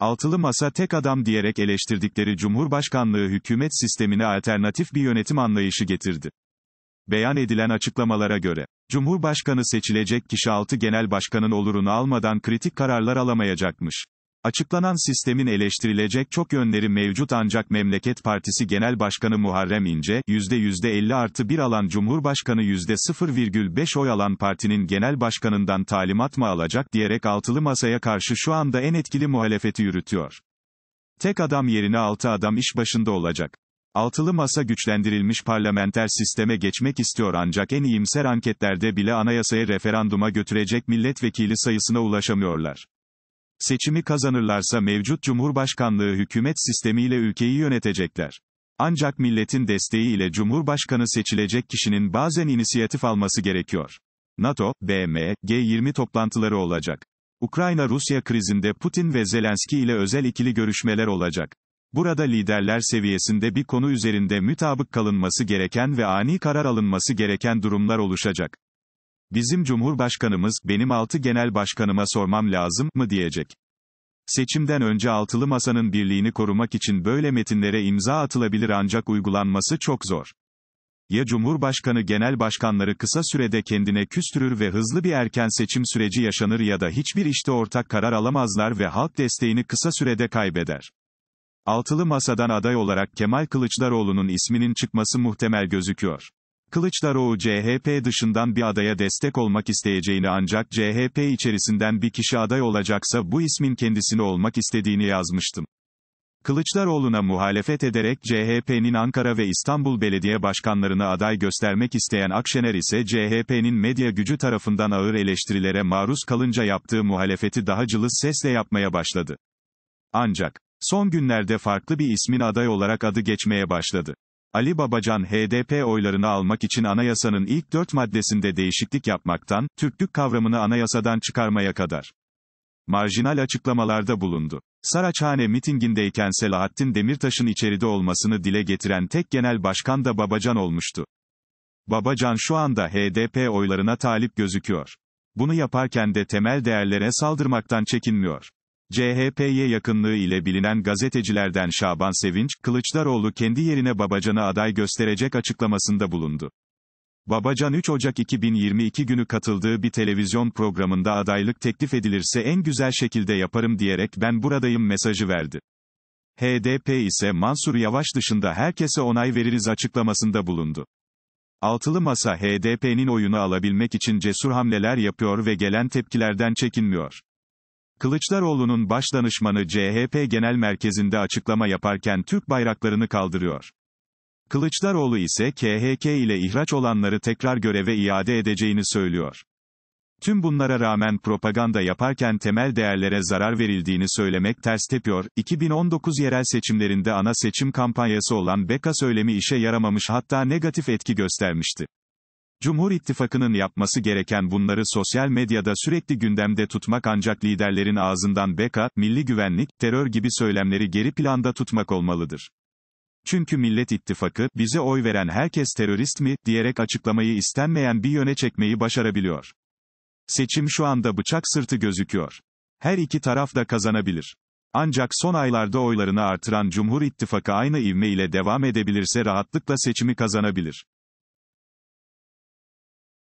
Altılı masa tek adam diyerek eleştirdikleri Cumhurbaşkanlığı hükümet sistemine alternatif bir yönetim anlayışı getirdi. Beyan edilen açıklamalara göre, Cumhurbaşkanı seçilecek kişi altı genel başkanın olurunu almadan kritik kararlar alamayacakmış. Açıklanan sistemin eleştirilecek çok yönleri mevcut ancak Memleket Partisi Genel Başkanı Muharrem İnce, %50 artı 1 alan Cumhurbaşkanı %0,5 oy alan partinin genel başkanından talimat mı alacak diyerek altılı masaya karşı şu anda en etkili muhalefeti yürütüyor. Tek adam yerine altı adam iş başında olacak. Altılı masa güçlendirilmiş parlamenter sisteme geçmek istiyor ancak en iyimser anketlerde bile anayasaya referanduma götürecek milletvekili sayısına ulaşamıyorlar. Seçimi kazanırlarsa mevcut Cumhurbaşkanlığı hükümet sistemiyle ülkeyi yönetecekler. Ancak milletin desteği ile Cumhurbaşkanı seçilecek kişinin bazen inisiyatif alması gerekiyor. NATO, BM, G20 toplantıları olacak. Ukrayna-Rusya krizinde Putin ve Zelenski ile özel ikili görüşmeler olacak. Burada liderler seviyesinde bir konu üzerinde mütabık kalınması gereken ve ani karar alınması gereken durumlar oluşacak. Bizim Cumhurbaşkanımız, benim altı genel başkanıma sormam lazım, mı diyecek. Seçimden önce altılı masanın birliğini korumak için böyle metinlere imza atılabilir ancak uygulanması çok zor. Ya Cumhurbaşkanı genel başkanları kısa sürede kendine küstürür ve hızlı bir erken seçim süreci yaşanır ya da hiçbir işte ortak karar alamazlar ve halk desteğini kısa sürede kaybeder. Altılı masadan aday olarak Kemal Kılıçdaroğlu'nun isminin çıkması muhtemel gözüküyor. Kılıçdaroğlu CHP dışından bir adaya destek olmak isteyeceğini ancak CHP içerisinden bir kişi aday olacaksa bu ismin kendisini olmak istediğini yazmıştım. Kılıçdaroğlu'na muhalefet ederek CHP'nin Ankara ve İstanbul belediye başkanlarını aday göstermek isteyen Akşener ise CHP'nin medya gücü tarafından ağır eleştirilere maruz kalınca yaptığı muhalefeti daha cılız sesle yapmaya başladı. Ancak, son günlerde farklı bir ismin aday olarak adı geçmeye başladı. Ali Babacan HDP oylarını almak için anayasanın ilk dört maddesinde değişiklik yapmaktan, Türklük kavramını anayasadan çıkarmaya kadar marjinal açıklamalarda bulundu. Saraçhane mitingindeyken Selahattin Demirtaş'ın içeride olmasını dile getiren tek genel başkan da Babacan olmuştu. Babacan şu anda HDP oylarına talip gözüküyor. Bunu yaparken de temel değerlere saldırmaktan çekinmiyor. CHP'ye yakınlığı ile bilinen gazetecilerden Şaban Sevinç, Kılıçdaroğlu kendi yerine Babacan'a aday gösterecek açıklamasında bulundu. Babacan 3 Ocak 2022 günü katıldığı bir televizyon programında adaylık teklif edilirse en güzel şekilde yaparım diyerek ben buradayım mesajı verdi. HDP ise Mansur Yavaş dışında herkese onay veririz açıklamasında bulundu. Altılı Masa HDP'nin oyunu alabilmek için cesur hamleler yapıyor ve gelen tepkilerden çekinmiyor. Kılıçdaroğlu'nun başdanışmanı CHP Genel Merkezi'nde açıklama yaparken Türk bayraklarını kaldırıyor. Kılıçdaroğlu ise KHK ile ihraç olanları tekrar göreve iade edeceğini söylüyor. Tüm bunlara rağmen propaganda yaparken temel değerlere zarar verildiğini söylemek ters tepiyor. 2019 yerel seçimlerinde ana seçim kampanyası olan Beka söylemi işe yaramamış hatta negatif etki göstermişti. Cumhur İttifakı'nın yapması gereken bunları sosyal medyada sürekli gündemde tutmak ancak liderlerin ağzından beka, milli güvenlik, terör gibi söylemleri geri planda tutmak olmalıdır. Çünkü Millet İttifakı, bize oy veren herkes terörist mi, diyerek açıklamayı istenmeyen bir yöne çekmeyi başarabiliyor. Seçim şu anda bıçak sırtı gözüküyor. Her iki taraf da kazanabilir. Ancak son aylarda oylarını artıran Cumhur İttifakı aynı ivme ile devam edebilirse rahatlıkla seçimi kazanabilir.